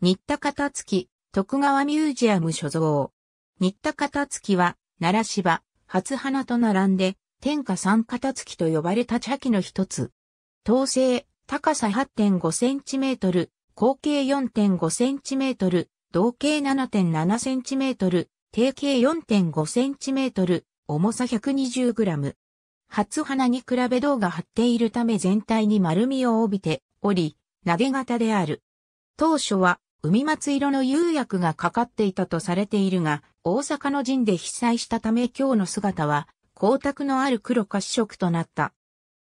新田片月、徳川ミュージアム所蔵。新田片月は、奈良芝、初花と並んで、天下三片月と呼ばれた茶器の一つ。統制、高さ8.5センチメートル、口径4.5センチメートル、同径7.7センチメートル、定径4.5センチメートル、重さ120グラム。初花に比べ銅が張っているため全体に丸みを帯びており、撫で型である。当初は海松色の釉薬がかかっていたとされているが、大阪の陣で被災したため今日の姿は、光沢のある黒褐色となった。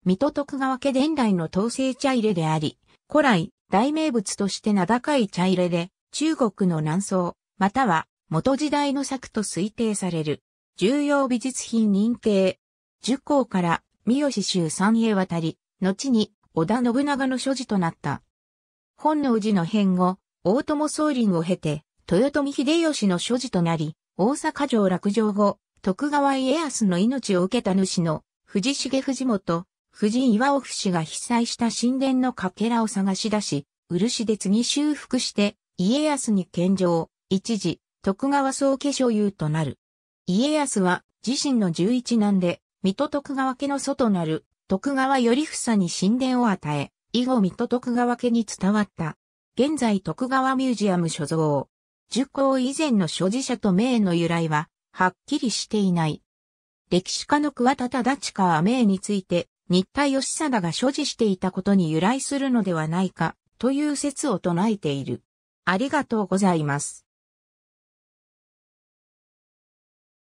水戸徳川家伝来の統制茶入れであり、古来、大名物として名高い茶入れで、中国の南宋、または元時代の作と推定される。重要美術品認定。十講から三好周三へ渡り、後に織田信長の所持となった。本能寺の変後、大友総林を経て、豊臣秀吉の所持となり、大阪城落城後、徳川家康の命を受けた主の、藤重藤本、藤岩尾氏が被災した神殿のかけらを探し出し、漆で次修復して、家康に献上、一時、徳川総家所有となる。家康は、自身の十一男で、水戸徳川家の祖となる、徳川頼房に神殿を与え、以後水戸徳川家に伝わった、現在徳川ミュージアム所蔵。受講以前の所持者と名の由来は、はっきりしていない。歴史家の桑田忠親は名について、新田義貞が所持していたことに由来するのではないか、という説を唱えている。ありがとうございます。